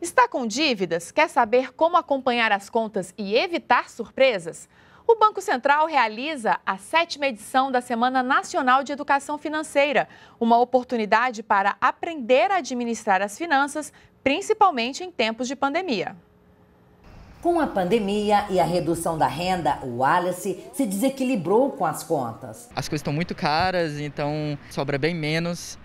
Está com dívidas? Quer saber como acompanhar as contas e evitar surpresas? O Banco Central realiza a sétima edição da Semana Nacional de Educação Financeira, uma oportunidade para aprender a administrar as finanças, principalmente em tempos de pandemia. Com a pandemia e a redução da renda, o Wallace se desequilibrou com as contas. As coisas estão muito caras, então sobra bem menos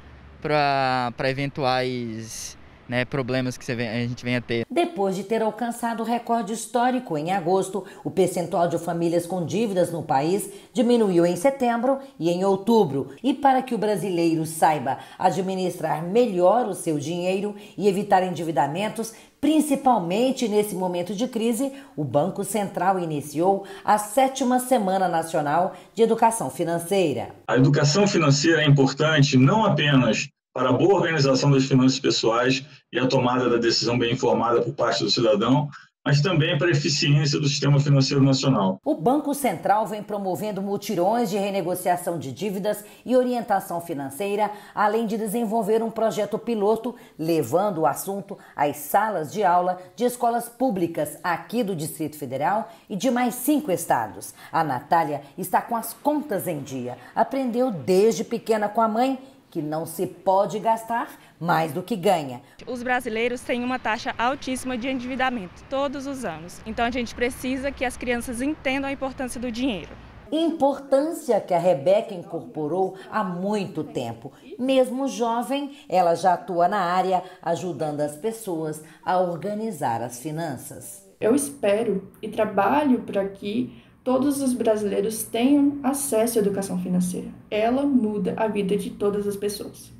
para eventuais né, problemas que vem, a gente vem a ter. Depois de ter alcançado o recorde histórico em agosto, o percentual de famílias com dívidas no país diminuiu em setembro e em outubro. E para que o brasileiro saiba administrar melhor o seu dinheiro e evitar endividamentos, Principalmente nesse momento de crise, o Banco Central iniciou a sétima Semana Nacional de Educação Financeira. A educação financeira é importante não apenas para a boa organização das finanças pessoais e a tomada da decisão bem informada por parte do cidadão, mas também para a eficiência do sistema financeiro nacional. O Banco Central vem promovendo mutirões de renegociação de dívidas e orientação financeira, além de desenvolver um projeto piloto levando o assunto às salas de aula de escolas públicas aqui do Distrito Federal e de mais cinco estados. A Natália está com as contas em dia, aprendeu desde pequena com a mãe que não se pode gastar mais do que ganha. Os brasileiros têm uma taxa altíssima de endividamento todos os anos. Então a gente precisa que as crianças entendam a importância do dinheiro importância que a Rebeca incorporou há muito tempo. Mesmo jovem, ela já atua na área, ajudando as pessoas a organizar as finanças. Eu espero e trabalho para que todos os brasileiros tenham acesso à educação financeira. Ela muda a vida de todas as pessoas.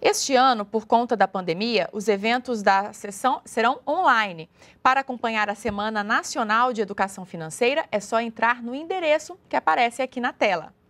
Este ano, por conta da pandemia, os eventos da sessão serão online. Para acompanhar a Semana Nacional de Educação Financeira, é só entrar no endereço que aparece aqui na tela.